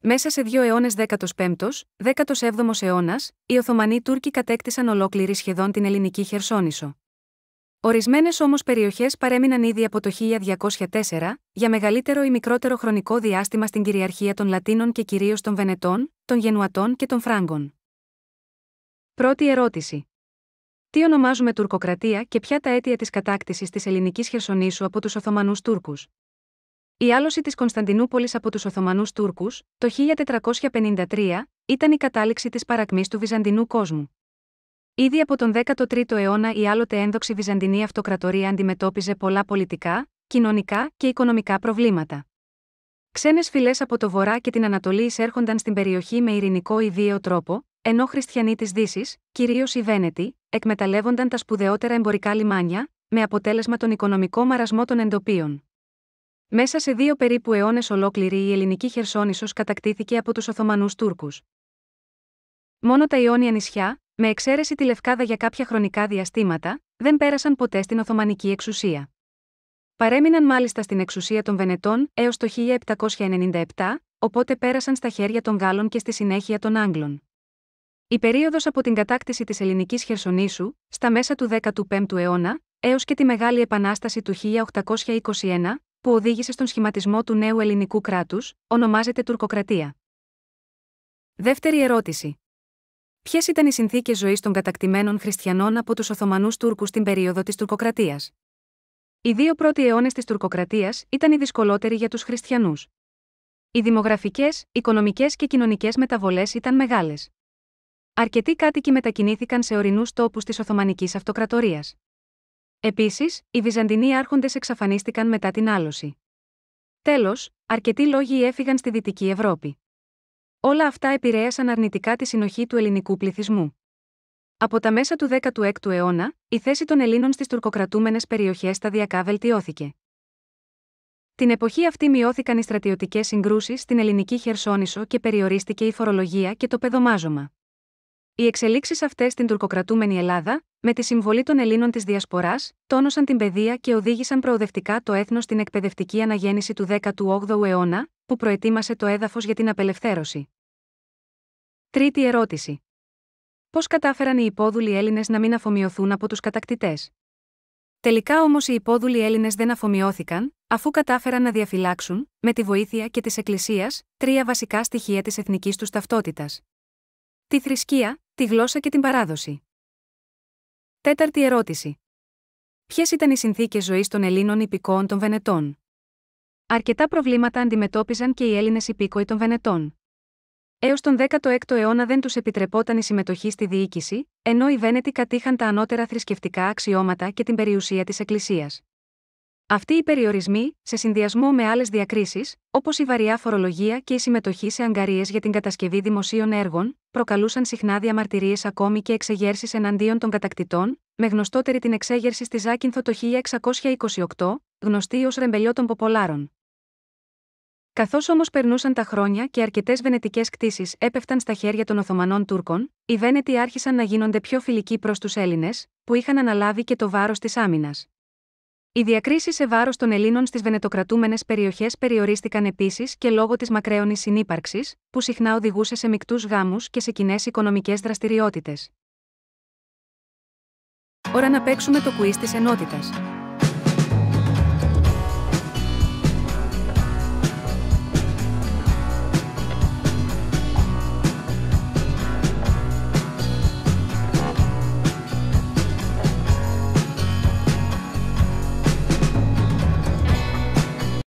Μέσα σε δύο αιώνες 15ο, 17ο αιώνας, οι Οθωμανοί Τούρκοι κατέκτησαν ολόκληρη σχεδόν την ελληνική Χερσόνησο. Ορισμένες όμως περιοχές παρέμειναν ήδη από το 1204, για μεγαλύτερο ή μικρότερο χρονικό διάστημα στην κυριαρχία των Λατίνων και κυρίως των Βενετών, των Γενουατών και των Φράγκων. Πρώτη ερώτηση. Τι ονομάζουμε τουρκοκρατία και ποια τα αίτια της κατάκτησης της ελληνικής χερσονήσου από τους Οθωμανούς Τούρκους. Η άλωση της Κωνσταντινούπολης από τους Οθωμανούς Τούρκους, το 1453, ήταν η κατάληξη της παρακμής του Βυζαντινού κόσμου. Ήδη από τον 13ο αιώνα η άλλοτε ένδοξη Βυζαντινή Αυτοκρατορία αντιμετώπιζε πολλά πολιτικά, κοινωνικά και οικονομικά προβλήματα. Ξένες φυλές από το βορρά και την Ανατολή εισέρχονταν στην περιοχή με ειρηνικό ή βίαιο τρόπο, ενώ χριστιανοί της Δύσης, κυρίως οι Βένετοι, εκμεταλλεύονταν τα σπουδαιότερα εμπορικά λιμάνια, με αποτέλεσμα τον οικονομικό μαρασμό των εντοπίων. Μέσα σε δύο περίπου αιώνες ολόκληρη η ελληνική Χερσόνησος κατακτήθηκε από τους Οθωμανούς Τούρκους. Μόνο τα Ιόνια νησιά, με εξαίρεση τη Λευκάδα για κάποια χρονικά διαστήματα, δεν πέρασαν ποτέ στην Οθωμανική εξουσία. Παρέμειναν μάλιστα στην εξουσία των Βενετών έως το 1797, οπότε πέρασαν στα χέρια των Γάλλων και στη συνέχεια των Άγγλων. Η περίοδος από την κατάκτηση της ελληνικής Χερσονήσου, στα μέσα του 15ου αιώνα, έως και τη Μεγάλη Επανάσταση του 1821, που οδήγησε στον σχηματισμό του νέου ελληνικού κράτους, ονομάζεται Τουρκοκρατία. Δεύτερη ερώτηση. Ποιες ήταν οι συνθήκες ζωής των κατακτημένων χριστιανών από τους Οθωμανούς Τούρκους στην περίοδο της Τουρκοκρατίας. Οι δύο πρώτοι αιώνες της Τουρκοκρατίας ήταν οι δυσκολότεροι για τους χριστιανούς. Οι δημογραφικές, οικονομικές και κοινωνικές μεταβολές ήταν μεγάλες. Αρκετοί κάτοικοι μετακινήθηκαν σε ορεινούς τόπους της Οθωμανικής Αυτοκρατορίας. Επίσης, οι Βυζαντινοί άρχοντες εξαφανίστηκαν μετά την άλωση. Τέλος, αρκετοί λόγοι έφυγαν στη Δυτική Ευρώπη. Όλα αυτά επηρέασαν αρνητικά τη συνοχή του ελληνικού πληθυσμού. Από τα μέσα του 16ου αιώνα, η θέση των Ελλήνων στις τουρκοκρατούμενες περιοχές σταδιακά βελτιώθηκε. Την εποχή αυτή μειώθηκαν οι στρατιωτικές συγκρούσεις στην ελληνική Χερσόνησο και περιορίστηκε η φορολογία και το πεδομάζωμα. Οι εξελίξεις αυτές στην τουρκοκρατούμενη Ελλάδα, με τη συμβολή των Ελλήνων της Διασποράς, τόνωσαν την παιδεία και οδήγησαν προοδευτικά το έθνος στην εκπαιδευτική αναγέννηση του 18ου αιώνα, που προετοίμασε το έδαφος για την απελευθέρωση. Τρίτη ερώτηση. Πώς κατάφεραν οι υπόδουλοι Έλληνες να μην αφομοιωθούν από τους κατακτητές. Τελικά όμως οι υπόδουλοι Έλληνες δεν αφομοιώθηκαν, αφού κατάφεραν να διαφυλάξουν, με τη βοήθεια και της Εκκλησίας, τρία βασικά στοιχεία της εθνικής τους ταυτότητας. Τη θρησκεία, τη γλώσσα και την παράδοση. Τέταρτη ερώτηση. Ποιες ήταν οι συνθήκες ζωής των Ελλήνων υπηκόων των Βενετών. Αρκετά προβλήματα αντιμετώπιζαν και οι Έλληνες υπήκοοι των Βενετών. Έως τον 16ο αιώνα δεν τους επιτρεπόταν η συμμετοχή στη διοίκηση, ενώ οι Βένετοι κατήχαν τα ανώτερα θρησκευτικά αξιώματα και την περιουσία της Εκκλησίας. Αυτοί οι περιορισμοί, σε συνδυασμό με άλλες διακρίσεις, όπως η βαριά φορολογία και η συμμετοχή σε αγκαρίες για την κατασκευή δημοσίων έργων, προκαλούσαν συχνά διαμαρτυρίες ακόμη και εξεγέρσεις εναντίον των κατακτητών, με γνωστότερη την εξέγερση στη Ζάκυνθο το 1628, γνωστή ως ρεμπελιό των Ποπολάρων. Καθώς όμως περνούσαν τα χρόνια και αρκετές βενετικές κτίσεις έπεφταν στα χέρια των Οθωμανών Τούρκων, οι Βένετοι άρχισαν να γίνονται πιο φιλικοί προς τους Έλληνες, που είχαν αναλάβει και το βάρος της άμυνας. Οι διακρίσεις σε βάρος των Ελλήνων στις βενετοκρατούμενες περιοχές περιορίστηκαν επίσης και λόγω της μακραίωνης συνύπαρξης, που συχνά οδηγούσε σε μεικτούς γάμους και σε κοινές οικονομικές δραστηριότητες. Ώρα να παίξουμε το κουί της ενότητας.